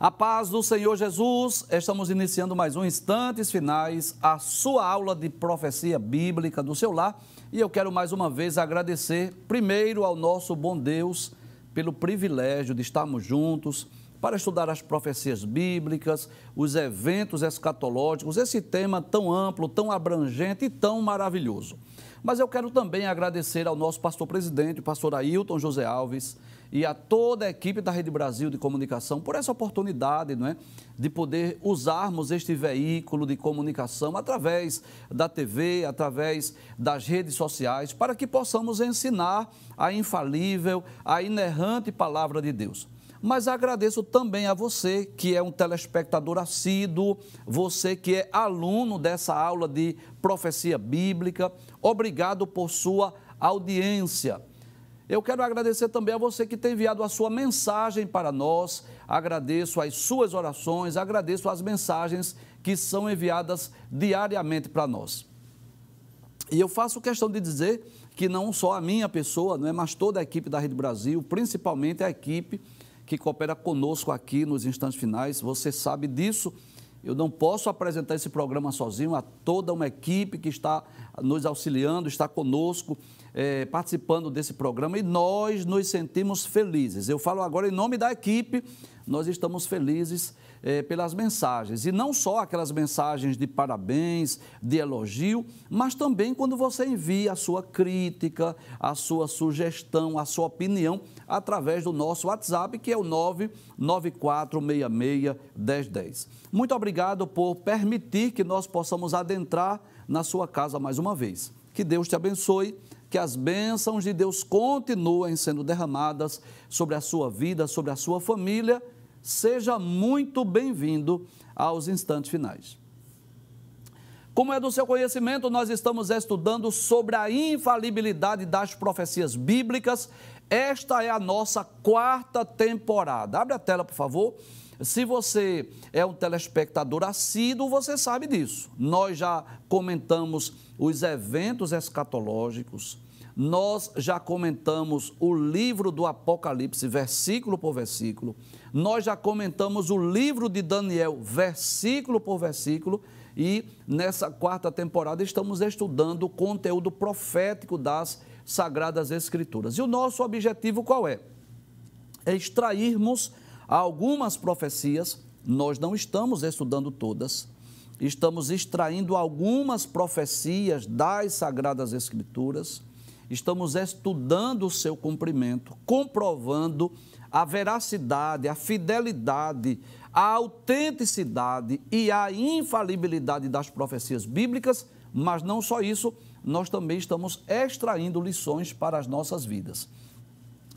A paz do Senhor Jesus, estamos iniciando mais um Instantes Finais, a sua aula de profecia bíblica do seu lar. E eu quero mais uma vez agradecer, primeiro, ao nosso bom Deus pelo privilégio de estarmos juntos para estudar as profecias bíblicas, os eventos escatológicos, esse tema tão amplo, tão abrangente e tão maravilhoso. Mas eu quero também agradecer ao nosso pastor presidente, o pastor Ailton José Alves e a toda a equipe da Rede Brasil de Comunicação por essa oportunidade não é, de poder usarmos este veículo de comunicação através da TV, através das redes sociais, para que possamos ensinar a infalível, a inerrante palavra de Deus mas agradeço também a você que é um telespectador assíduo, você que é aluno dessa aula de profecia bíblica. Obrigado por sua audiência. Eu quero agradecer também a você que tem enviado a sua mensagem para nós. Agradeço as suas orações, agradeço as mensagens que são enviadas diariamente para nós. E eu faço questão de dizer que não só a minha pessoa, não é, mas toda a equipe da Rede Brasil, principalmente a equipe que coopera conosco aqui nos instantes finais. Você sabe disso. Eu não posso apresentar esse programa sozinho, a toda uma equipe que está nos auxiliando, está conosco, é, participando desse programa e nós nos sentimos felizes. Eu falo agora em nome da equipe, nós estamos felizes é, pelas mensagens. E não só aquelas mensagens de parabéns, de elogio, mas também quando você envia a sua crítica, a sua sugestão, a sua opinião através do nosso WhatsApp, que é o 994661010. Muito obrigado por permitir que nós possamos adentrar na sua casa mais uma vez. Que Deus te abençoe que as bênçãos de Deus continuem sendo derramadas sobre a sua vida, sobre a sua família. Seja muito bem-vindo aos instantes finais. Como é do seu conhecimento, nós estamos estudando sobre a infalibilidade das profecias bíblicas. Esta é a nossa quarta temporada. Abre a tela, por favor. Se você é um telespectador assíduo, você sabe disso. Nós já comentamos os eventos escatológicos, nós já comentamos o livro do Apocalipse, versículo por versículo, nós já comentamos o livro de Daniel, versículo por versículo, e nessa quarta temporada estamos estudando o conteúdo profético das Sagradas Escrituras. E o nosso objetivo qual é? É extrairmos algumas profecias, nós não estamos estudando todas, estamos extraindo algumas profecias das Sagradas Escrituras, estamos estudando o seu cumprimento, comprovando a veracidade, a fidelidade, a autenticidade e a infalibilidade das profecias bíblicas, mas não só isso, nós também estamos extraindo lições para as nossas vidas.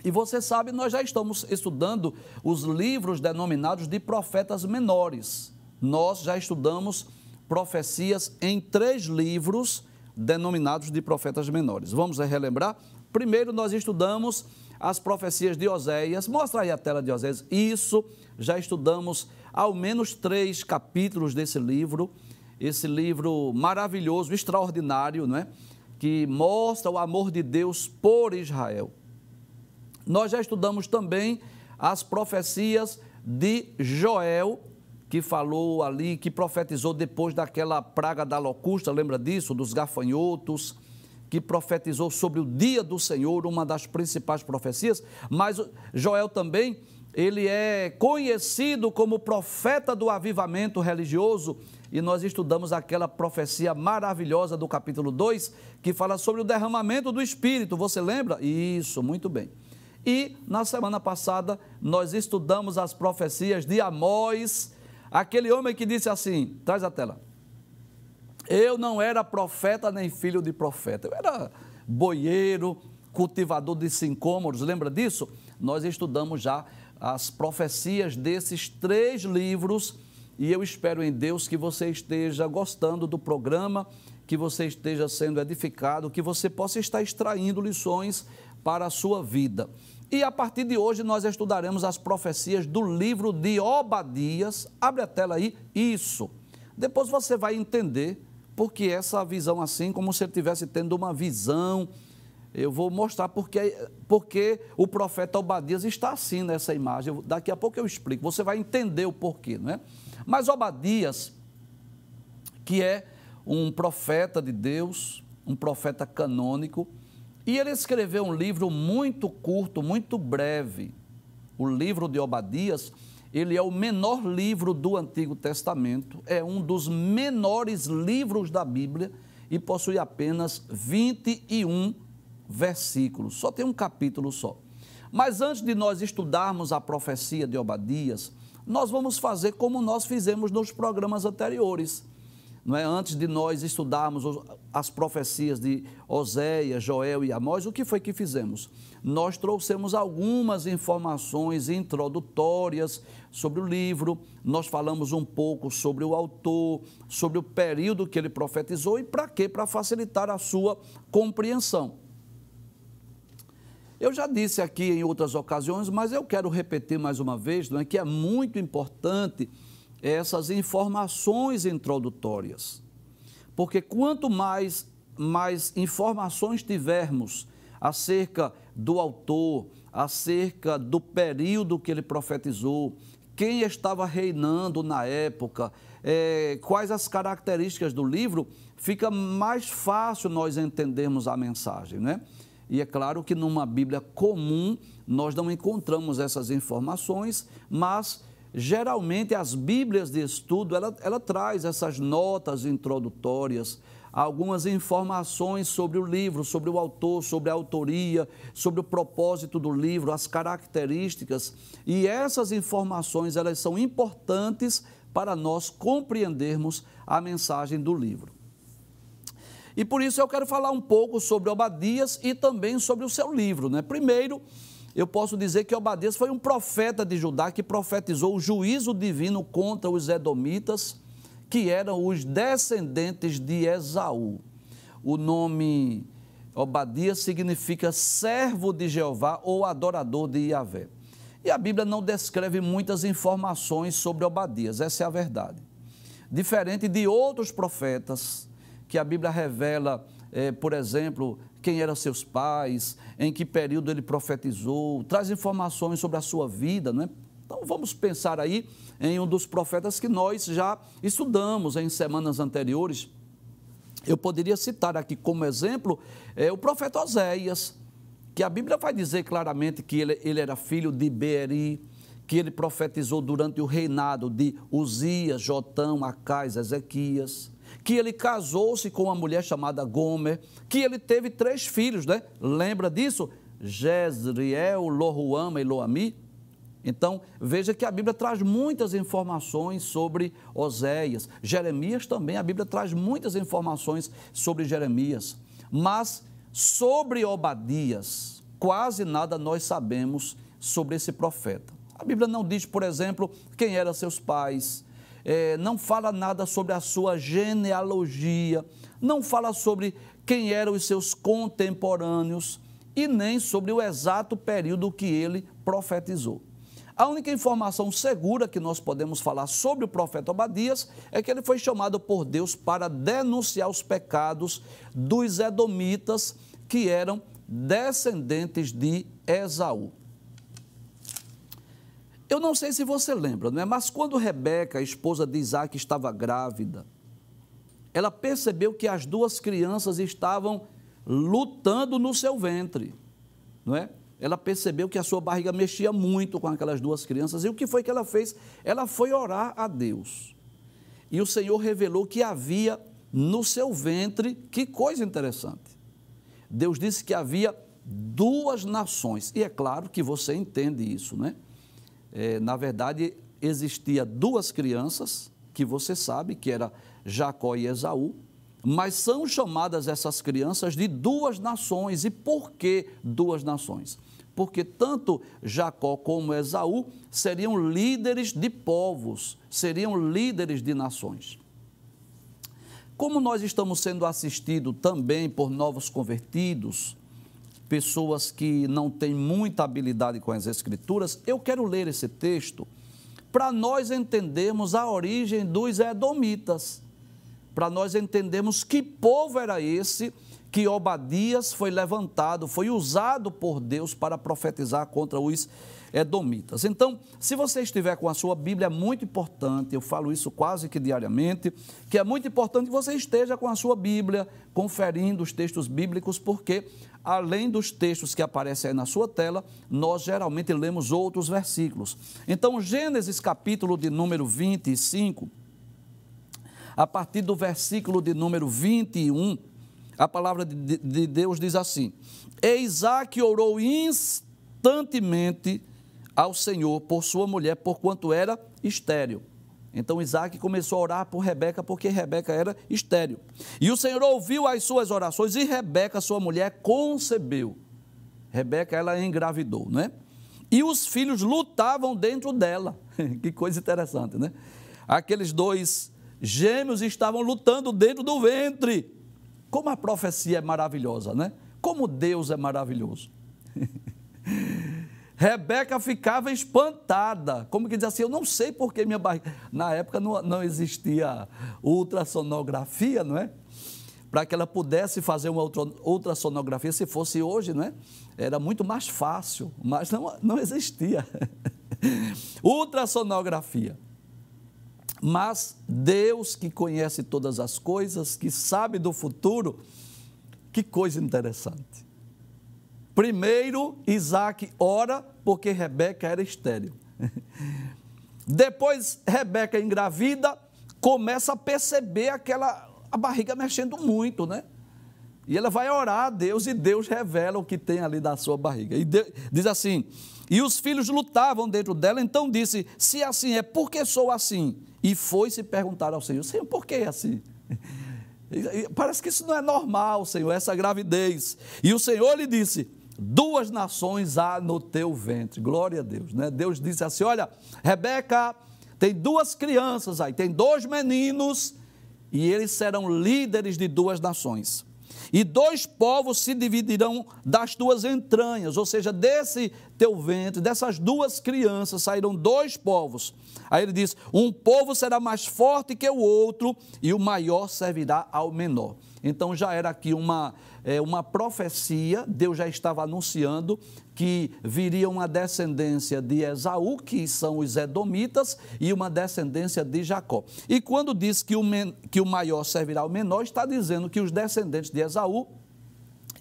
E você sabe, nós já estamos estudando os livros denominados de profetas menores. Nós já estudamos profecias em três livros denominados de profetas menores. Vamos relembrar? Primeiro, nós estudamos as profecias de Oséias. Mostra aí a tela de Oséias. Isso, já estudamos ao menos três capítulos desse livro. Esse livro maravilhoso, extraordinário, não é? Que mostra o amor de Deus por Israel. Nós já estudamos também as profecias de Joel, que falou ali, que profetizou depois daquela praga da locusta, lembra disso? Dos gafanhotos, que profetizou sobre o dia do Senhor, uma das principais profecias. Mas Joel também, ele é conhecido como profeta do avivamento religioso, e nós estudamos aquela profecia maravilhosa do capítulo 2, que fala sobre o derramamento do Espírito. Você lembra? Isso, muito bem. E na semana passada nós estudamos as profecias de Amós, aquele homem que disse assim: traz a tela. Eu não era profeta nem filho de profeta, eu era boieiro, cultivador de sincômoros, lembra disso? Nós estudamos já as profecias desses três livros e eu espero em Deus que você esteja gostando do programa, que você esteja sendo edificado, que você possa estar extraindo lições para a sua vida. E a partir de hoje nós estudaremos as profecias do livro de Obadias. Abre a tela aí, isso. Depois você vai entender porque essa visão assim, como se ele estivesse tendo uma visão. Eu vou mostrar porque, porque o profeta Obadias está assim nessa imagem. Daqui a pouco eu explico. Você vai entender o porquê, não é? Mas Obadias, que é um profeta de Deus, um profeta canônico, e ele escreveu um livro muito curto, muito breve. O livro de Obadias, ele é o menor livro do Antigo Testamento, é um dos menores livros da Bíblia e possui apenas 21 versículos. Só tem um capítulo só. Mas antes de nós estudarmos a profecia de Obadias, nós vamos fazer como nós fizemos nos programas anteriores. Não é? Antes de nós estudarmos as profecias de Oséias, Joel e Amós, o que foi que fizemos? Nós trouxemos algumas informações introdutórias sobre o livro, nós falamos um pouco sobre o autor, sobre o período que ele profetizou e para quê? Para facilitar a sua compreensão. Eu já disse aqui em outras ocasiões, mas eu quero repetir mais uma vez, não é que é muito importante essas informações introdutórias. Porque quanto mais, mais informações tivermos acerca do autor, acerca do período que ele profetizou, quem estava reinando na época, é, quais as características do livro, fica mais fácil nós entendermos a mensagem, né? E é claro que numa Bíblia comum nós não encontramos essas informações, mas geralmente as Bíblias de estudo, ela, ela traz essas notas introdutórias, algumas informações sobre o livro, sobre o autor, sobre a autoria, sobre o propósito do livro, as características. E essas informações, elas são importantes para nós compreendermos a mensagem do livro. E por isso eu quero falar um pouco sobre Obadias e também sobre o seu livro. Né? Primeiro, eu posso dizer que Obadias foi um profeta de Judá que profetizou o juízo divino contra os Edomitas, que eram os descendentes de Esaú. O nome Obadias significa servo de Jeová ou adorador de Yahvé. E a Bíblia não descreve muitas informações sobre Obadias, essa é a verdade. Diferente de outros profetas, que a Bíblia revela, eh, por exemplo, quem eram seus pais, em que período ele profetizou, traz informações sobre a sua vida, não é? Então vamos pensar aí em um dos profetas que nós já estudamos em semanas anteriores. Eu poderia citar aqui como exemplo é, o profeta Oséias, que a Bíblia vai dizer claramente que ele, ele era filho de Beeri, que ele profetizou durante o reinado de Uzias, Jotão, Acais, Ezequias que ele casou-se com uma mulher chamada Gomer, que ele teve três filhos, né? Lembra disso? Jezriel, Lohuama e Loami. Então, veja que a Bíblia traz muitas informações sobre Oséias. Jeremias também, a Bíblia traz muitas informações sobre Jeremias. Mas sobre Obadias, quase nada nós sabemos sobre esse profeta. A Bíblia não diz, por exemplo, quem eram seus pais, é, não fala nada sobre a sua genealogia, não fala sobre quem eram os seus contemporâneos e nem sobre o exato período que ele profetizou. A única informação segura que nós podemos falar sobre o profeta Abadias é que ele foi chamado por Deus para denunciar os pecados dos edomitas que eram descendentes de Esaú. Eu não sei se você lembra, não é? Mas quando Rebeca, a esposa de Isaac, estava grávida, ela percebeu que as duas crianças estavam lutando no seu ventre, não é? Ela percebeu que a sua barriga mexia muito com aquelas duas crianças. E o que foi que ela fez? Ela foi orar a Deus. E o Senhor revelou que havia no seu ventre, que coisa interessante. Deus disse que havia duas nações. E é claro que você entende isso, né? é, na verdade, existia duas crianças, que você sabe, que era Jacó e Esaú, mas são chamadas essas crianças de duas nações. E por que duas nações? Porque tanto Jacó como Esaú seriam líderes de povos, seriam líderes de nações. Como nós estamos sendo assistidos também por novos convertidos, pessoas que não têm muita habilidade com as Escrituras, eu quero ler esse texto para nós entendermos a origem dos Edomitas, para nós entendermos que povo era esse que Obadias foi levantado, foi usado por Deus para profetizar contra os edomitas. É então, se você estiver com a sua Bíblia, é muito importante, eu falo isso quase que diariamente, que é muito importante que você esteja com a sua Bíblia, conferindo os textos bíblicos, porque além dos textos que aparecem aí na sua tela, nós geralmente lemos outros versículos. Então, Gênesis capítulo de número 25, a partir do versículo de número 21, a palavra de, Deus diz assim: E Isaac orou instantemente ao Senhor por sua mulher, porquanto era estéril. Então Isaac começou a orar por Rebeca, porque Rebeca era estéril. E o Senhor ouviu as suas orações, e Rebeca, sua mulher, concebeu. Rebeca, ela engravidou, né? E os filhos lutavam dentro dela. que coisa interessante, né? Aqueles dois gêmeos estavam lutando dentro do ventre. Como a profecia é maravilhosa, né? Como Deus é maravilhoso. Rebeca ficava espantada, como que diz assim, eu não sei por que minha barriga... Na época não, não existia ultrassonografia, não é? Para que ela pudesse fazer uma ultrassonografia, se fosse hoje, não é? Era muito mais fácil, mas não, não existia. ultrassonografia. Mas Deus que conhece todas as coisas, que sabe do futuro, que coisa interessante. Primeiro, Isaac ora porque Rebeca era estéril. Depois, Rebeca engravida, começa a perceber aquela a barriga mexendo muito, né? E ela vai orar a Deus e Deus revela o que tem ali da sua barriga. E Deus, diz assim: E os filhos lutavam dentro dela, então disse: Se assim é, por que sou assim? E foi se perguntar ao Senhor: Senhor, por que é assim? Parece que isso não é normal, Senhor, essa gravidez. E o Senhor lhe disse: duas nações há no teu ventre. Glória a Deus, né? Deus disse assim: Olha, Rebeca tem duas crianças aí, tem dois meninos, e eles serão líderes de duas nações. E dois povos se dividirão das tuas entranhas, ou seja, desse teu ventre, dessas duas crianças saíram dois povos. Aí ele diz: Um povo será mais forte que o outro, e o maior servirá ao menor. Então já era aqui uma, é, uma profecia, Deus já estava anunciando que viria uma descendência de Esaú, que são os Edomitas, e uma descendência de Jacó. E quando diz que o, men, que o maior servirá ao menor, está dizendo que os descendentes de Esaú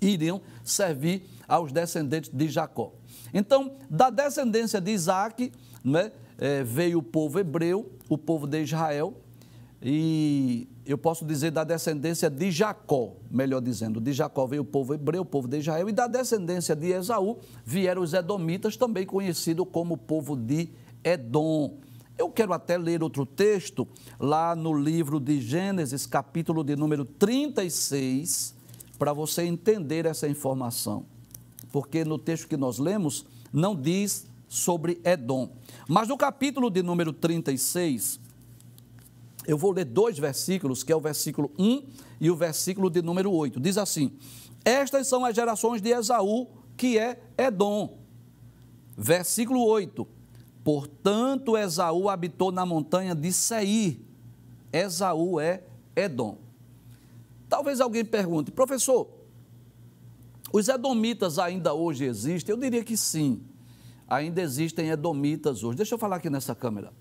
iriam servir aos descendentes de Jacó. Então, da descendência de Isaac, né, é, veio o povo hebreu, o povo de Israel, e eu posso dizer da descendência de Jacó, melhor dizendo, de Jacó veio o povo hebreu, o povo de Israel, e da descendência de Esaú vieram os edomitas, também conhecido como povo de Edom. Eu quero até ler outro texto, lá no livro de Gênesis, capítulo de número 36, para você entender essa informação. Porque no texto que nós lemos, não diz sobre Edom. Mas no capítulo de número 36, eu vou ler dois versículos, que é o versículo 1 e o versículo de número 8. Diz assim: Estas são as gerações de Esaú, que é Edom. Versículo 8: Portanto, Esaú habitou na montanha de Seir. Esaú é Edom. Talvez alguém pergunte, professor, os edomitas ainda hoje existem? Eu diria que sim. Ainda existem edomitas hoje. Deixa eu falar aqui nessa câmera.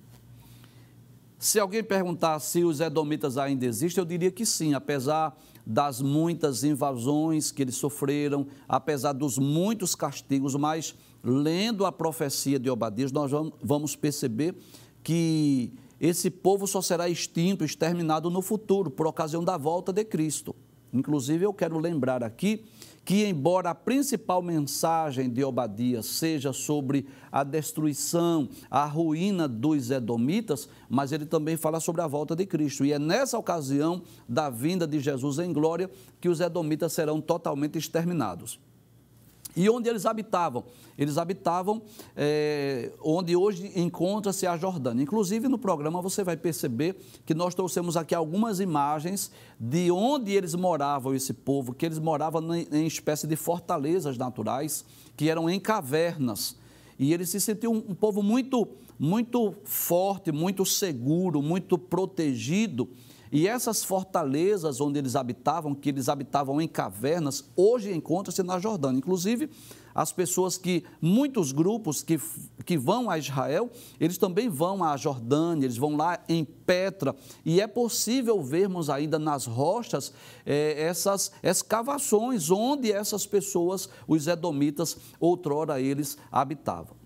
Se alguém perguntar se os edomitas ainda existem, eu diria que sim, apesar das muitas invasões que eles sofreram, apesar dos muitos castigos, mas lendo a profecia de Obadias, nós vamos perceber que esse povo só será extinto, exterminado no futuro, por ocasião da volta de Cristo. Inclusive, eu quero lembrar aqui que, embora a principal mensagem de Obadias seja sobre a destruição, a ruína dos Edomitas, mas ele também fala sobre a volta de Cristo. E é nessa ocasião da vinda de Jesus em glória que os Edomitas serão totalmente exterminados. E onde eles habitavam? Eles habitavam é, onde hoje encontra-se a Jordânia. Inclusive, no programa você vai perceber que nós trouxemos aqui algumas imagens de onde eles moravam, esse povo, que eles moravam em, em espécie de fortalezas naturais, que eram em cavernas. E eles se sentiam um, um povo muito, muito forte, muito seguro, muito protegido e essas fortalezas onde eles habitavam, que eles habitavam em cavernas, hoje encontram-se na Jordânia. Inclusive, as pessoas que, muitos grupos que, que vão a Israel, eles também vão à Jordânia, eles vão lá em Petra, e é possível vermos ainda nas rochas eh, essas escavações onde essas pessoas, os edomitas, outrora eles habitavam.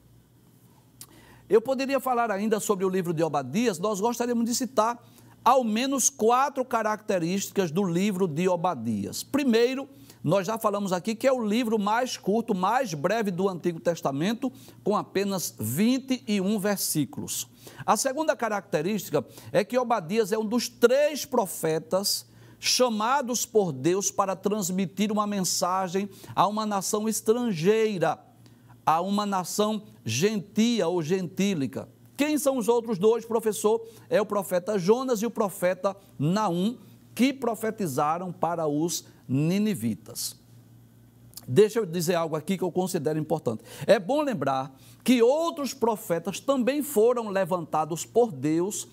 Eu poderia falar ainda sobre o livro de Obadias, nós gostaríamos de citar ao menos quatro características do livro de Obadias. Primeiro, nós já falamos aqui que é o livro mais curto, mais breve do Antigo Testamento, com apenas 21 versículos. A segunda característica é que Obadias é um dos três profetas chamados por Deus para transmitir uma mensagem a uma nação estrangeira, a uma nação gentia ou gentílica. Quem são os outros dois, professor? É o profeta Jonas e o profeta Naum, que profetizaram para os ninivitas. Deixa eu dizer algo aqui que eu considero importante. É bom lembrar que outros profetas também foram levantados por Deus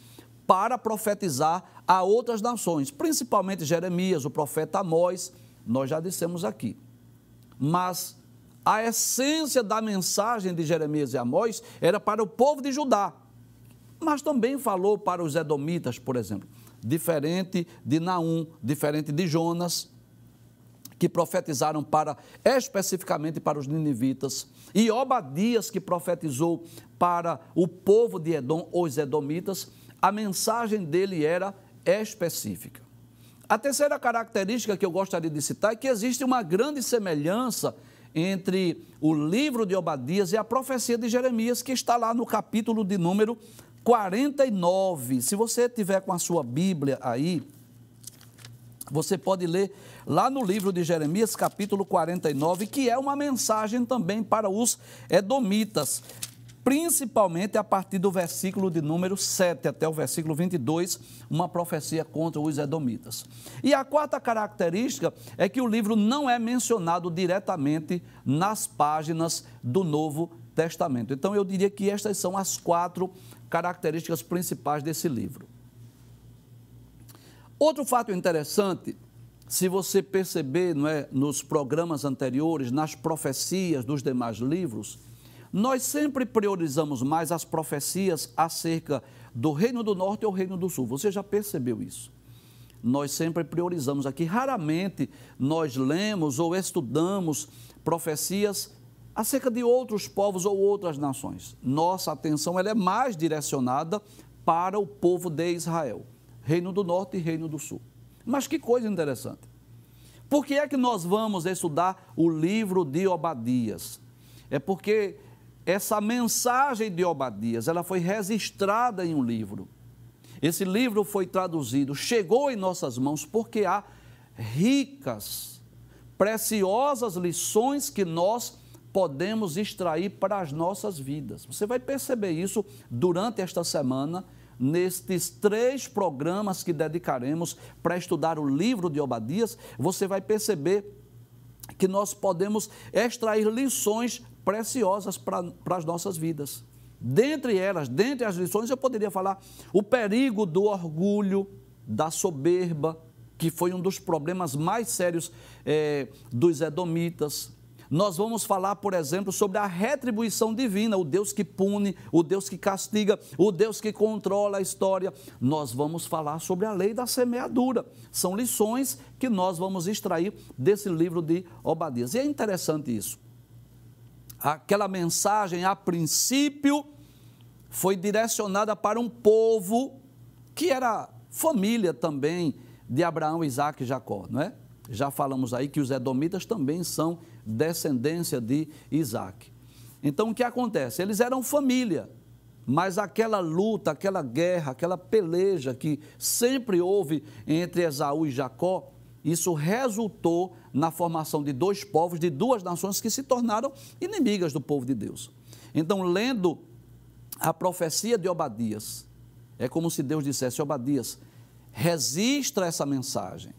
para profetizar a outras nações, principalmente Jeremias, o profeta Amós, nós já dissemos aqui. Mas a essência da mensagem de Jeremias e Amós era para o povo de Judá, mas também falou para os edomitas, por exemplo, diferente de Naum, diferente de Jonas, que profetizaram para especificamente para os ninivitas, e Obadias que profetizou para o povo de Edom, os edomitas, a mensagem dele era específica. A terceira característica que eu gostaria de citar é que existe uma grande semelhança entre o livro de Obadias e a profecia de Jeremias, que está lá no capítulo de número 49. Se você tiver com a sua Bíblia aí, você pode ler lá no livro de Jeremias, capítulo 49, que é uma mensagem também para os edomitas principalmente a partir do versículo de número 7 até o versículo 22, uma profecia contra os edomitas. E a quarta característica é que o livro não é mencionado diretamente nas páginas do Novo Testamento. Então eu diria que estas são as quatro características principais desse livro. Outro fato interessante se você perceber não é, nos programas anteriores, nas profecias dos demais livros, nós sempre priorizamos mais as profecias acerca do Reino do Norte ou Reino do Sul. Você já percebeu isso? Nós sempre priorizamos aqui. Raramente nós lemos ou estudamos profecias acerca de outros povos ou outras nações. Nossa atenção ela é mais direcionada para o povo de Israel, Reino do Norte e Reino do Sul. Mas que coisa interessante. Por que é que nós vamos estudar o livro de Obadias? É porque essa mensagem de Obadias, ela foi registrada em um livro. Esse livro foi traduzido, chegou em nossas mãos porque há ricas, preciosas lições que nós podemos extrair para as nossas vidas. Você vai perceber isso durante esta semana, nestes três programas que dedicaremos para estudar o livro de Obadias. Você vai perceber que nós podemos extrair lições preciosas para as nossas vidas. Dentre elas, dentre as lições, eu poderia falar o perigo do orgulho, da soberba, que foi um dos problemas mais sérios é, dos edomitas. Nós vamos falar, por exemplo, sobre a retribuição divina, o Deus que pune, o Deus que castiga, o Deus que controla a história. Nós vamos falar sobre a lei da semeadura. São lições que nós vamos extrair desse livro de Obadias. E é interessante isso aquela mensagem, a princípio, foi direcionada para um povo que era família também de Abraão, Isaac e Jacó, não é? Já falamos aí que os Edomitas também são descendência de Isaac. Então o que acontece? Eles eram família, mas aquela luta, aquela guerra, aquela peleja que sempre houve entre Esaú e Jacó isso resultou na formação de dois povos, de duas nações que se tornaram inimigas do povo de Deus. Então, lendo a profecia de Obadias, é como se Deus dissesse: Obadias, registra essa mensagem,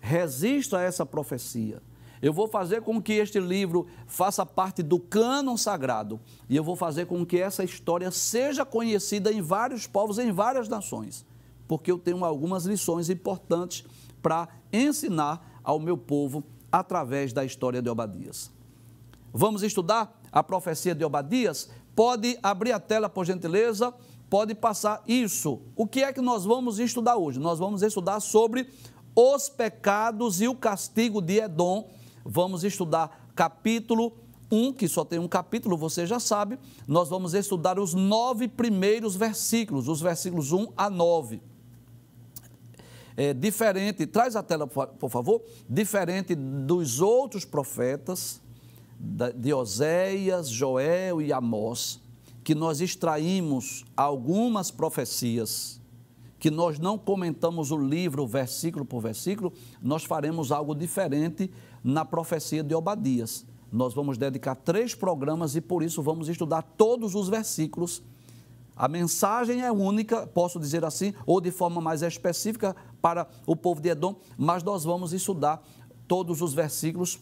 registra essa profecia. Eu vou fazer com que este livro faça parte do cânon sagrado e eu vou fazer com que essa história seja conhecida em vários povos, em várias nações, porque eu tenho algumas lições importantes para ensinar ao meu povo através da história de Obadias. Vamos estudar a profecia de Obadias? Pode abrir a tela, por gentileza, pode passar isso. O que é que nós vamos estudar hoje? Nós vamos estudar sobre os pecados e o castigo de Edom. Vamos estudar capítulo 1, que só tem um capítulo, você já sabe. Nós vamos estudar os nove primeiros versículos, os versículos 1 a 9 é, diferente, traz a tela, por favor, diferente dos outros profetas, de Oséias, Joel e Amós, que nós extraímos algumas profecias, que nós não comentamos o livro versículo por versículo, nós faremos algo diferente na profecia de Obadias. Nós vamos dedicar três programas e por isso vamos estudar todos os versículos a mensagem é única, posso dizer assim, ou de forma mais específica para o povo de Edom, mas nós vamos estudar todos os versículos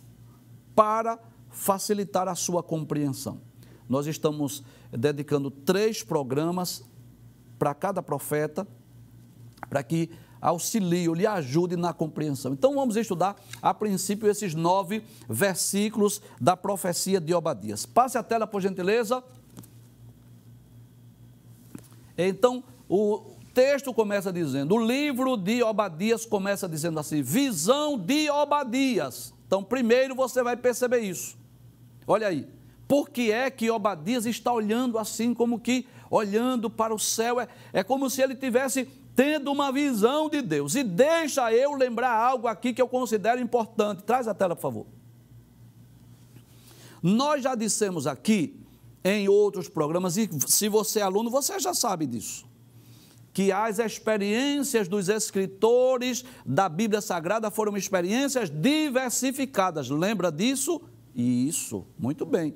para facilitar a sua compreensão. Nós estamos dedicando três programas para cada profeta, para que auxilie, lhe ajude na compreensão. Então vamos estudar a princípio esses nove versículos da profecia de Obadias. Passe a tela, por gentileza. Então, o texto começa dizendo, o livro de Obadias começa dizendo assim: visão de Obadias. Então, primeiro você vai perceber isso. Olha aí, por que é que Obadias está olhando assim, como que olhando para o céu? É, é como se ele tivesse tendo uma visão de Deus. E deixa eu lembrar algo aqui que eu considero importante. Traz a tela, por favor. Nós já dissemos aqui em outros programas, e se você é aluno, você já sabe disso. Que as experiências dos escritores da Bíblia Sagrada foram experiências diversificadas. Lembra disso? Isso, muito bem.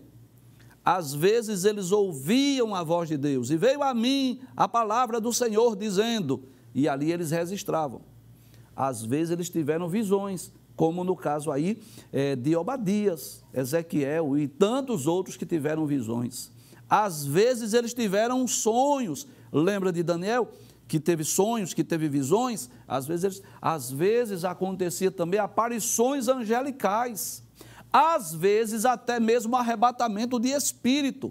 Às vezes eles ouviam a voz de Deus, e veio a mim a palavra do Senhor dizendo, e ali eles registravam. Às vezes eles tiveram visões, como no caso aí é, de Obadias, Ezequiel e tantos outros que tiveram visões. Às vezes eles tiveram sonhos. Lembra de Daniel? que teve sonhos, que teve visões, às vezes, às vezes acontecia também aparições angelicais, às vezes até mesmo arrebatamento de espírito.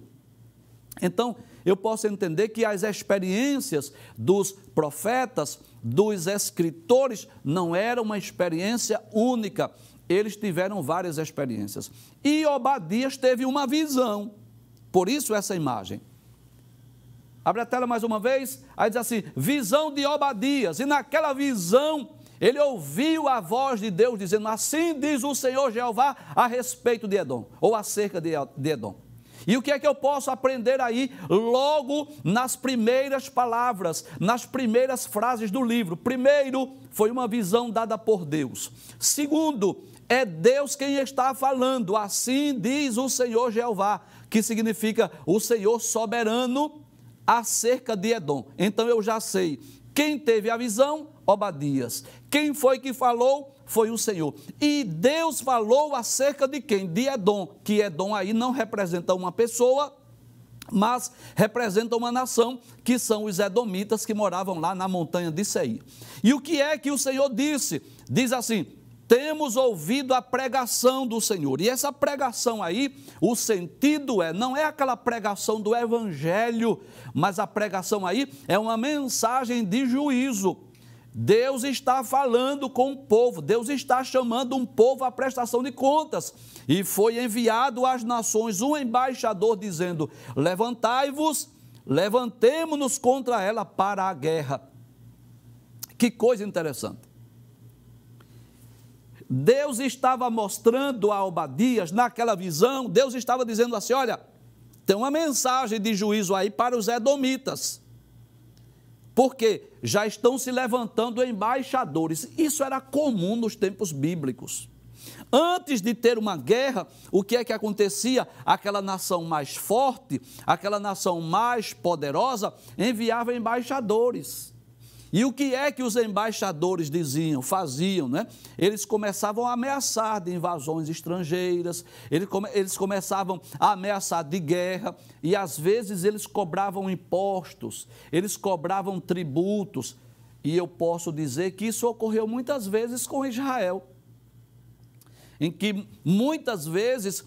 Então, eu posso entender que as experiências dos profetas dos escritores não era uma experiência única. Eles tiveram várias experiências. E Obadias teve uma visão. Por isso essa imagem. Abre a tela mais uma vez. Aí diz assim: visão de Obadias. E naquela visão ele ouviu a voz de Deus dizendo: Assim diz o Senhor Jeová a respeito de Edom, ou acerca de Edom. E o que é que eu posso aprender aí logo nas primeiras palavras, nas primeiras frases do livro? Primeiro, foi uma visão dada por Deus. Segundo, é Deus quem está falando. Assim diz o Senhor Jeová, que significa o Senhor soberano acerca de Edom. Então eu já sei quem teve a visão, Obadias. Quem foi que falou? foi o Senhor. E Deus falou acerca de quem? De Edom, que Edom aí não representa uma pessoa, mas representa uma nação, que são os edomitas que moravam lá na montanha de Seir. E o que é que o Senhor disse? Diz assim: temos ouvido a pregação do Senhor. E essa pregação aí, o sentido é, não é aquela pregação do evangelho, mas a pregação aí é uma mensagem de juízo Deus está falando com o povo, Deus está chamando um povo à prestação de contas. E foi enviado às nações um embaixador dizendo: Levantai-vos, levantemo-nos contra ela para a guerra. Que coisa interessante. Deus estava mostrando a Obadias naquela visão, Deus estava dizendo assim: olha, tem uma mensagem de juízo aí para os edomitas porque já estão se levantando embaixadores. Isso era comum nos tempos bíblicos. Antes de ter uma guerra, o que é que acontecia? Aquela nação mais forte, aquela nação mais poderosa, enviava embaixadores. E o que é que os embaixadores diziam, faziam, né? Eles começavam a ameaçar de invasões estrangeiras, eles, começavam a ameaçar de guerra, e às vezes eles cobravam impostos, eles cobravam tributos. E eu posso dizer que isso ocorreu muitas vezes com Israel, em que muitas vezes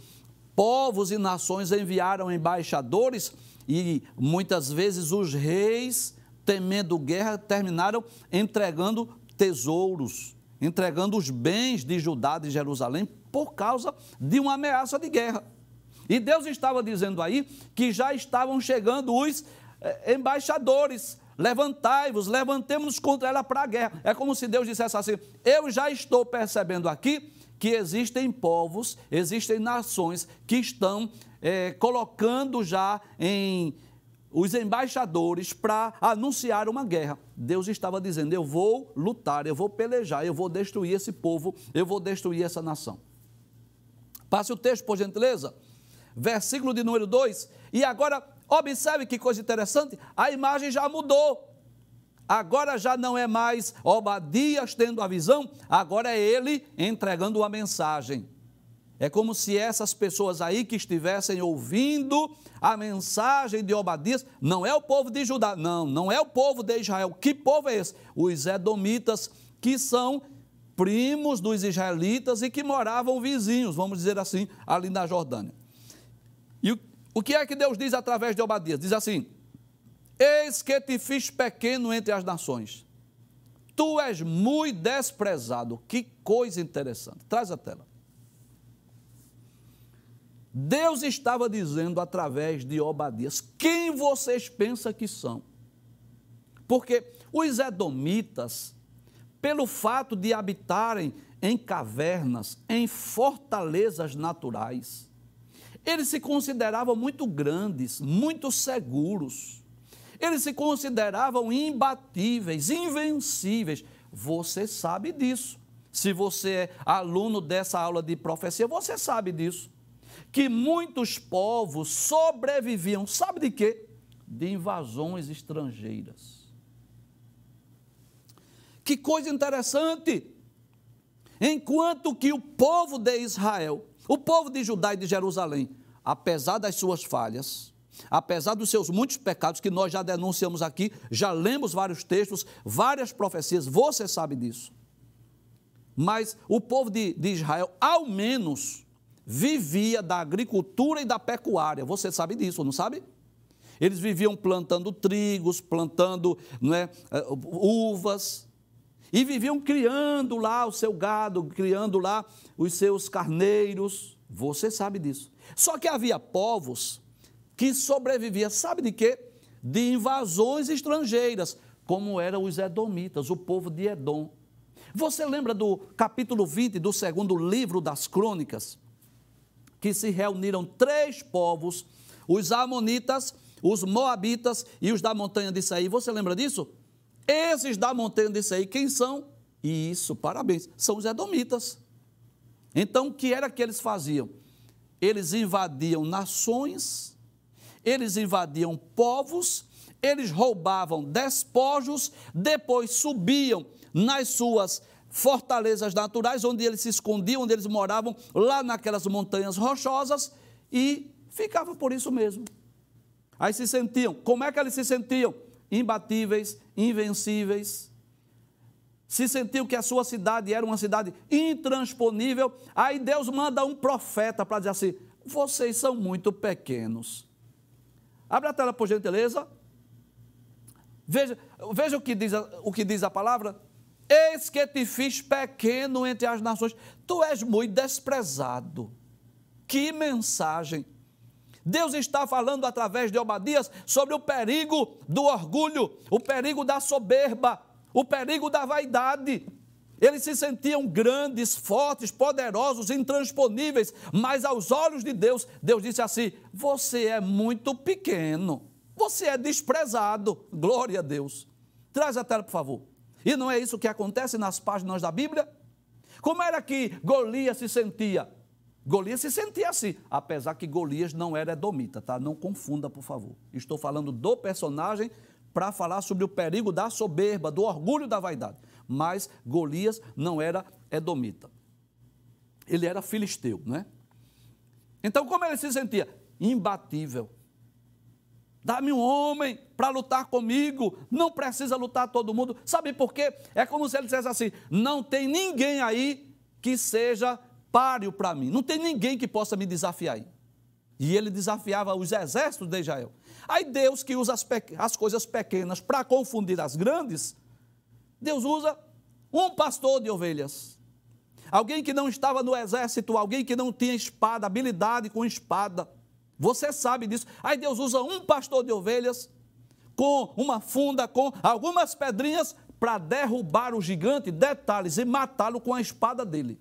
povos e nações enviaram embaixadores e muitas vezes os reis temendo guerra, terminaram entregando tesouros, entregando os bens de Judá de Jerusalém por causa de uma ameaça de guerra. E Deus estava dizendo aí que já estavam chegando os eh, embaixadores. Levantai-vos, levantemos-nos contra ela para a guerra. É como se Deus dissesse assim: Eu já estou percebendo aqui que existem povos, existem nações que estão é, colocando já em os embaixadores para anunciar uma guerra. Deus estava dizendo: eu vou lutar, eu vou pelejar, eu vou destruir esse povo, eu vou destruir essa nação. Passe o texto, por gentileza. Versículo de número 2. E agora, observe que coisa interessante: a imagem já mudou. Agora já não é mais Obadias tendo a visão, agora é ele entregando a mensagem. É como se essas pessoas aí que estivessem ouvindo a mensagem de Obadias, não é o povo de Judá, não, não é o povo de Israel. Que povo é esse? Os Edomitas, que são primos dos israelitas e que moravam vizinhos, vamos dizer assim, ali na Jordânia. E o, que é que Deus diz através de Obadias? Diz assim: Eis que te fiz pequeno entre as nações. Tu és muito desprezado. Que coisa interessante. Traz a tela. Deus estava dizendo através de Obadias: quem vocês pensam que são? Porque os edomitas, pelo fato de habitarem em cavernas, em fortalezas naturais, eles se consideravam muito grandes, muito seguros. Eles se consideravam imbatíveis, invencíveis. Você sabe disso. Se você é aluno dessa aula de profecia, você sabe disso que muitos povos sobreviviam, sabe de quê? De invasões estrangeiras. Que coisa interessante! Enquanto que o povo de Israel, o povo de Judá e de Jerusalém, apesar das suas falhas, apesar dos seus muitos pecados que nós já denunciamos aqui, já lemos vários textos, várias profecias, você sabe disso. Mas o povo de, de Israel, ao menos, vivia da agricultura e da pecuária. Você sabe disso, não sabe? Eles viviam plantando trigos, plantando é, é, uvas. E viviam criando lá o seu gado, criando lá os seus carneiros. Você sabe disso. Só que havia povos que sobreviviam, sabe de quê? De invasões estrangeiras, como eram os Edomitas, o povo de Edom. Você lembra do capítulo 20 do segundo livro das Crônicas? que se reuniram três povos, os amonitas, os moabitas e os da montanha de Saí. Você lembra disso? Esses da montanha de Saí, quem são? E isso, parabéns, são os edomitas. Então, o que era que eles faziam? Eles invadiam nações, eles invadiam povos, eles roubavam despojos, depois subiam nas suas fortalezas naturais, onde eles se escondiam, onde eles moravam, lá naquelas montanhas rochosas, e ficava por isso mesmo. Aí se sentiam, como é que eles se sentiam? Imbatíveis, invencíveis. Se sentiam que a sua cidade era uma cidade intransponível. Aí Deus manda um profeta para dizer assim: vocês são muito pequenos. Abre a tela, por gentileza. Veja, veja o, que diz, o que diz a palavra Eis que te fiz pequeno entre as nações, tu és muito desprezado. Que mensagem! Deus está falando através de Obadias sobre o perigo do orgulho, o perigo da soberba, o perigo da vaidade. Eles se sentiam grandes, fortes, poderosos, intransponíveis, mas aos olhos de Deus, Deus disse assim: Você é muito pequeno, você é desprezado. Glória a Deus. Traz a tela, por favor. E não é isso que acontece nas páginas da Bíblia? Como era que Golias se sentia? Golias se sentia assim, apesar que Golias não era edomita, tá? Não confunda, por favor. Estou falando do personagem para falar sobre o perigo da soberba, do orgulho da vaidade. Mas Golias não era edomita. Ele era filisteu, né? Então, como ele se sentia? Imbatível. Dá-me um homem para lutar comigo. Não precisa lutar todo mundo. Sabe por quê? É como se ele dissesse assim: não tem ninguém aí que seja páreo para mim. Não tem ninguém que possa me desafiar aí. E ele desafiava os exércitos de Israel. Aí Deus, que usa as, as coisas pequenas para confundir as grandes, Deus usa um pastor de ovelhas. Alguém que não estava no exército, alguém que não tinha espada, habilidade com espada você sabe disso. Aí Deus usa um pastor de ovelhas com uma funda, com algumas pedrinhas para derrubar o gigante, detalhes, e matá-lo com a espada dele.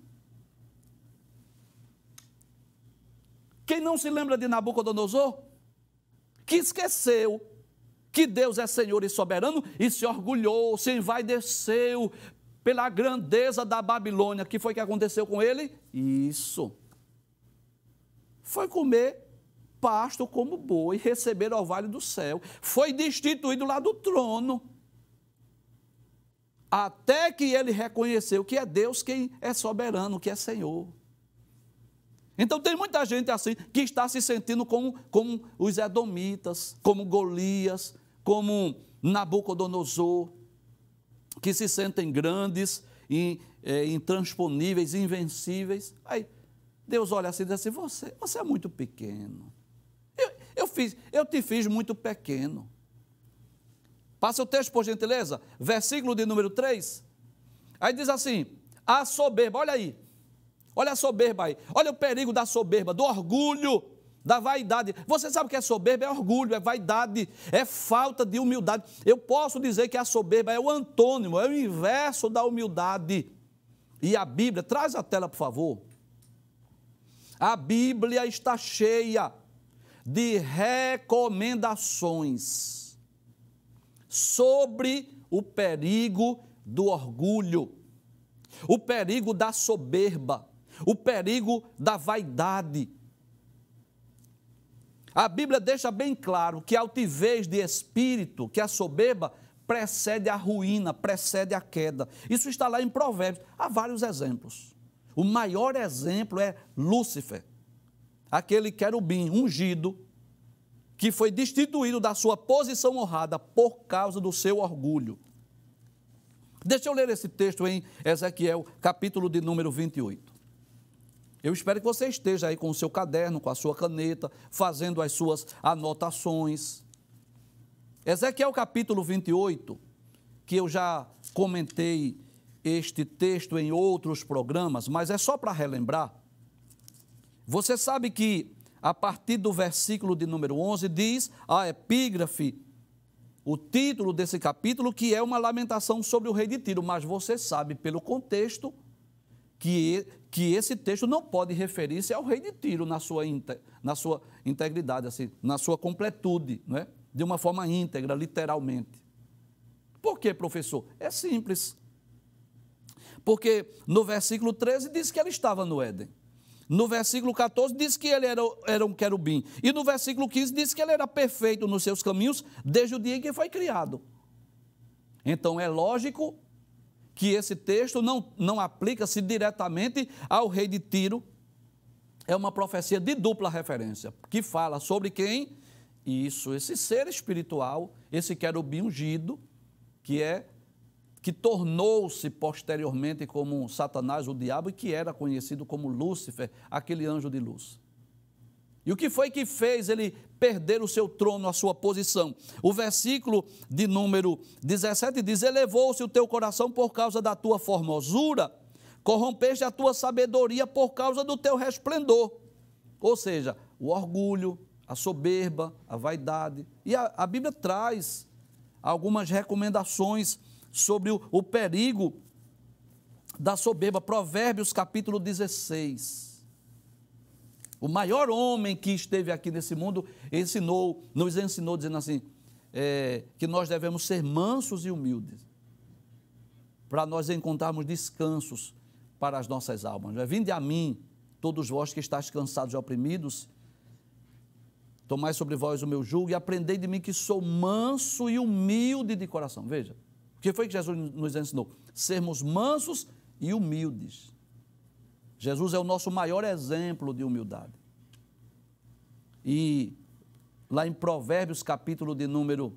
Quem não se lembra de Nabucodonosor? Que esqueceu que Deus é Senhor e soberano e se orgulhou, se envaideceu pela grandeza da Babilônia. O que foi que aconteceu com ele? Isso. Foi comer pasto como boi, receber orvalho do céu. Foi destituído lá do trono. Até que ele reconheceu que é Deus quem é soberano, que é Senhor. Então tem muita gente assim que está se sentindo como, como os Edomitas, como Golias, como Nabucodonosor, que se sentem grandes e é, intransponíveis, invencíveis. Aí Deus olha assim e diz assim: você, você é muito pequeno fiz, eu te fiz muito pequeno. Passa o texto, por gentileza. Versículo de número 3. Aí diz assim: a soberba, olha aí. Olha a soberba aí. Olha o perigo da soberba, do orgulho, da vaidade. Você sabe o que é soberba? É orgulho, é vaidade, é falta de humildade. Eu posso dizer que a soberba é o antônimo, é o inverso da humildade. E a Bíblia, traz a tela, por favor. A Bíblia está cheia de recomendações sobre o perigo do orgulho, o perigo da soberba, o perigo da vaidade. A Bíblia deixa bem claro que a altivez de espírito, que a soberba, precede a ruína, precede a queda. Isso está lá em Provérbios. Há vários exemplos. O maior exemplo é Lúcifer aquele querubim ungido, que foi destituído da sua posição honrada por causa do seu orgulho. Deixa eu ler esse texto em Ezequiel, capítulo de número 28. Eu espero que você esteja aí com o seu caderno, com a sua caneta, fazendo as suas anotações. Ezequiel capítulo 28, que eu já comentei este texto em outros programas, mas é só para relembrar. Você sabe que a partir do versículo de número 11 diz a epígrafe, o título desse capítulo, que é uma lamentação sobre o rei de Tiro, mas você sabe pelo contexto que, que esse texto não pode referir-se ao rei de Tiro na sua, na sua integridade, assim, na sua completude, não é? de uma forma íntegra, literalmente. Por que, professor? É simples. Porque no versículo 13 diz que ela estava no Éden. No versículo 14 diz que ele era, era um querubim. E no versículo 15 diz que ele era perfeito nos seus caminhos desde o dia em que foi criado. Então é lógico que esse texto não, não aplica-se diretamente ao rei de Tiro. É uma profecia de dupla referência, que fala sobre quem? Isso, esse ser espiritual, esse querubim ungido, que é que tornou-se posteriormente como Satanás, o diabo, e que era conhecido como Lúcifer, aquele anjo de luz. E o que foi que fez ele perder o seu trono, a sua posição? O versículo de número 17 diz: Elevou-se o teu coração por causa da tua formosura, corrompeste a tua sabedoria por causa do teu resplendor. Ou seja, o orgulho, a soberba, a vaidade. E a, a Bíblia traz algumas recomendações sobre o, o perigo da soberba. Provérbios capítulo 16. O maior homem que esteve aqui nesse mundo ensinou, nos ensinou dizendo assim, é, que nós devemos ser mansos e humildes para nós encontrarmos descansos para as nossas almas. É? Vinde a mim, todos vós que estáis cansados e oprimidos, tomai sobre vós o meu jugo e aprendei de mim que sou manso e humilde de coração. Veja, o que foi que Jesus nos ensinou? Sermos mansos e humildes. Jesus é o nosso maior exemplo de humildade. E lá em Provérbios, capítulo de número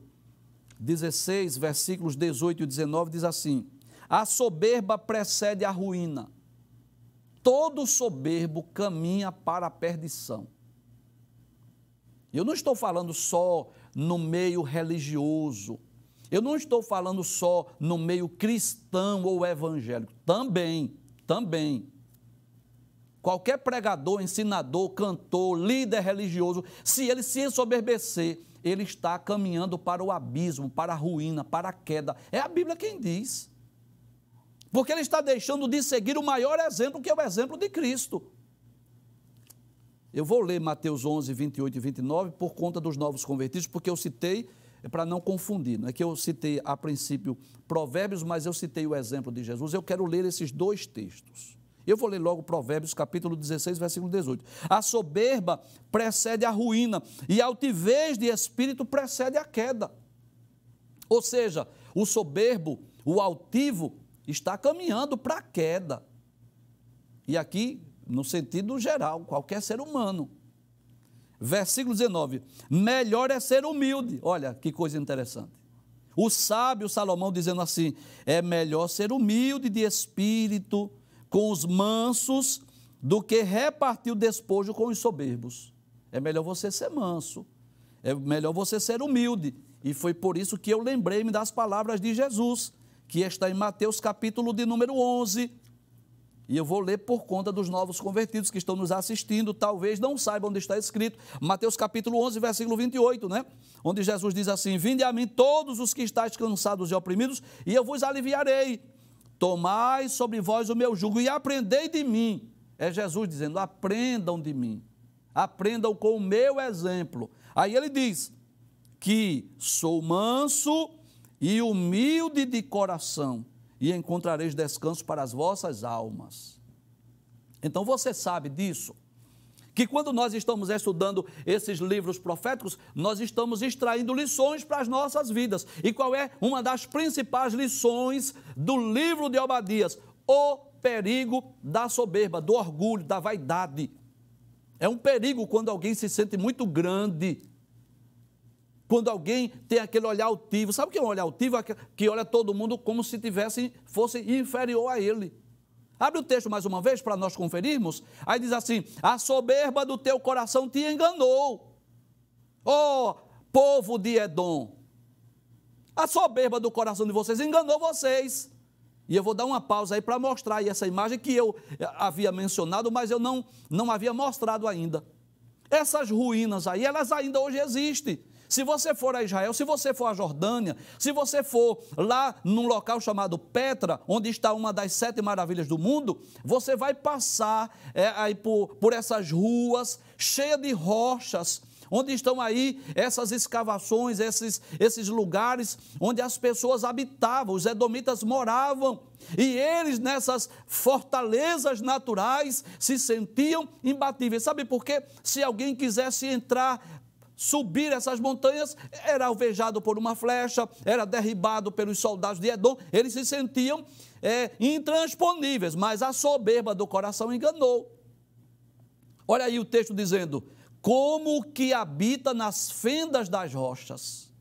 16, versículos 18 e 19, diz assim: A soberba precede a ruína. Todo soberbo caminha para a perdição. Eu não estou falando só no meio religioso eu não estou falando só no meio cristão ou evangélico, também, também. Qualquer pregador, ensinador, cantor, líder religioso, se ele se ensoberbecer, ele está caminhando para o abismo, para a ruína, para a queda. É a Bíblia quem diz. Porque ele está deixando de seguir o maior exemplo, que é o exemplo de Cristo. Eu vou ler Mateus 11, 28 e 29 por conta dos novos convertidos, porque eu citei é para não confundir. Não é que eu citei a princípio Provérbios, mas eu citei o exemplo de Jesus. Eu quero ler esses dois textos. Eu vou ler logo Provérbios, capítulo 16, versículo 18. A soberba precede a ruína, e a altivez de espírito precede a queda. Ou seja, o soberbo, o altivo, está caminhando para a queda. E aqui, no sentido geral, qualquer ser humano versículo 19: Melhor é ser humilde. Olha que coisa interessante. O sábio Salomão dizendo assim: é melhor ser humilde de espírito com os mansos do que repartir o despojo com os soberbos. É melhor você ser manso, é melhor você ser humilde. E foi por isso que eu lembrei-me das palavras de Jesus, que está em Mateus capítulo de número 11, e eu vou ler por conta dos novos convertidos que estão nos assistindo, talvez não saibam onde está escrito. Mateus capítulo 11, versículo 28, né? Onde Jesus diz assim: Vinde a mim todos os que estáis cansados e oprimidos, e eu vos aliviarei. Tomai sobre vós o meu jugo e aprendei de mim. É Jesus dizendo: Aprendam de mim. Aprendam com o meu exemplo. Aí ele diz: Que sou manso e humilde de coração e encontrareis descanso para as vossas almas. Então você sabe disso. Que quando nós estamos estudando esses livros proféticos, nós estamos extraindo lições para as nossas vidas. E qual é uma das principais lições do livro de Obadias? O perigo da soberba, do orgulho, da vaidade. É um perigo quando alguém se sente muito grande, quando alguém tem aquele olhar altivo, sabe o que é um olhar altivo? Que olha todo mundo como se tivesse, fosse inferior a ele. Abre o texto mais uma vez para nós conferirmos. Aí diz assim: A soberba do teu coração te enganou. Oh, povo de Edom. A soberba do coração de vocês enganou vocês. E eu vou dar uma pausa aí para mostrar aí essa imagem que eu eh, havia mencionado, mas eu não, não havia mostrado ainda. Essas ruínas aí, elas ainda hoje existem. Se você for a Israel, se você for a Jordânia, se você for lá num local chamado Petra, onde está uma das sete maravilhas do mundo, você vai passar é, aí por, por essas ruas cheias de rochas onde estão aí essas escavações, esses, esses lugares onde as pessoas habitavam, os edomitas moravam. E eles, nessas fortalezas naturais, se sentiam imbatíveis. Sabe por quê? Se alguém quisesse entrar subir essas montanhas, era alvejado por uma flecha, era derribado pelos soldados de Edom, eles se sentiam é, intransponíveis, mas a soberba do coração enganou. Olha aí o texto dizendo: como que habita nas fendas das rochas,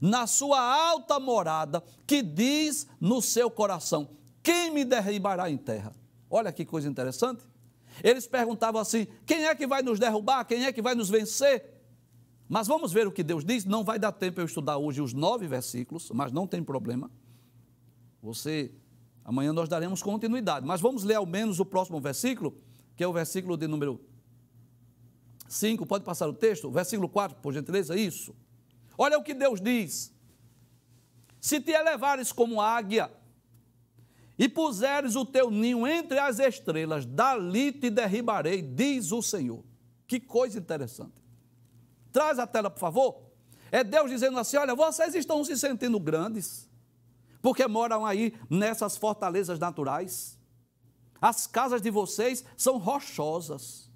na sua alta morada, que diz no seu coração: quem me derribará em terra? Olha que coisa interessante. Eles perguntavam assim: quem é que vai nos derrubar? Quem é que vai nos vencer? Mas vamos ver o que Deus diz. Não vai dar tempo eu estudar hoje os nove versículos, mas não tem problema. Você, amanhã nós daremos continuidade. Mas vamos ler ao menos o próximo versículo, que é o versículo de número 5. Pode passar o texto? Versículo 4, por gentileza, isso. Olha o que Deus diz. Se te elevares como águia e puseres o teu ninho entre as estrelas, dali te derribarei, diz o Senhor. Que coisa interessante. Traz a tela, por favor. É Deus dizendo assim: olha, vocês estão se sentindo grandes, porque moram aí nessas fortalezas naturais. As casas de vocês são rochosas.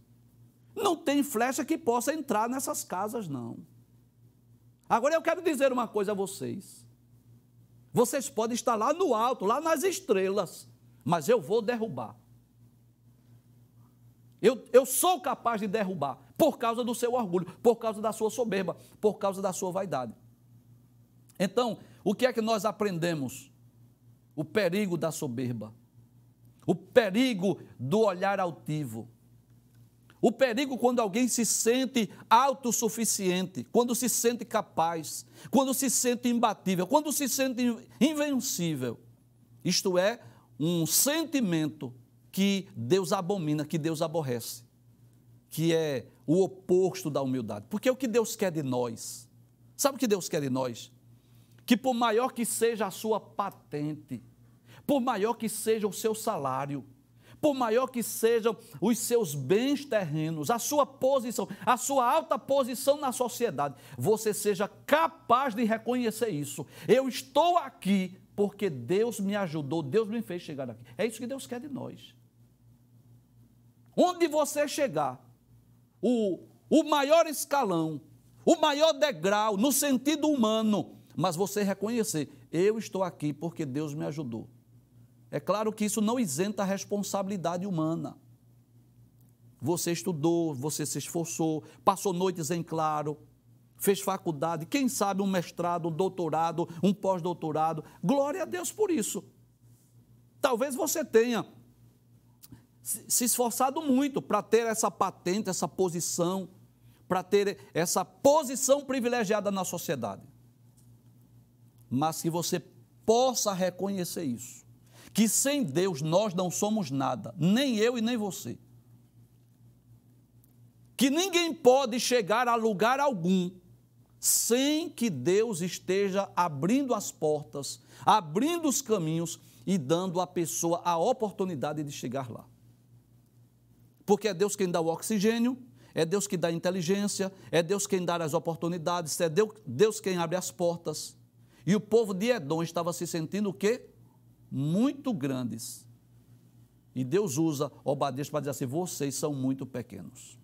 Não tem flecha que possa entrar nessas casas, não. Agora eu quero dizer uma coisa a vocês. Vocês podem estar lá no alto, lá nas estrelas, mas eu vou derrubar. Eu, eu sou capaz de derrubar por causa do seu orgulho, por causa da sua soberba, por causa da sua vaidade. Então, o que é que nós aprendemos? O perigo da soberba, o perigo do olhar altivo, o perigo quando alguém se sente autossuficiente, quando se sente capaz, quando se sente imbatível, quando se sente invencível. Isto é, um sentimento que Deus abomina, que Deus aborrece, que é o oposto da humildade. Porque é o que Deus quer de nós. Sabe o que Deus quer de nós? Que por maior que seja a sua patente, por maior que seja o seu salário, por maior que sejam os seus bens terrenos, a sua posição, a sua alta posição na sociedade, você seja capaz de reconhecer isso. Eu estou aqui porque Deus me ajudou, Deus me fez chegar aqui. É isso que Deus quer de nós. Onde você chegar, o, o maior escalão, o maior degrau no sentido humano, mas você reconhecer: eu estou aqui porque Deus me ajudou. É claro que isso não isenta a responsabilidade humana. Você estudou, você se esforçou, passou noites em claro, fez faculdade, quem sabe um mestrado, um doutorado, um pós-doutorado. Glória a Deus por isso. Talvez você tenha se esforçado muito para ter essa patente, essa posição, para ter essa posição privilegiada na sociedade. Mas que você possa reconhecer isso. Que sem Deus nós não somos nada, nem eu e nem você. Que ninguém pode chegar a lugar algum sem que Deus esteja abrindo as portas, abrindo os caminhos e dando à pessoa a oportunidade de chegar lá. Porque é Deus quem dá o oxigênio, é Deus que dá a inteligência, é Deus quem dá as oportunidades, é Deus quem abre as portas. E o povo de Edom estava se sentindo o quê? Muito grandes. E Deus usa Obadias para dizer assim: vocês são muito pequenos.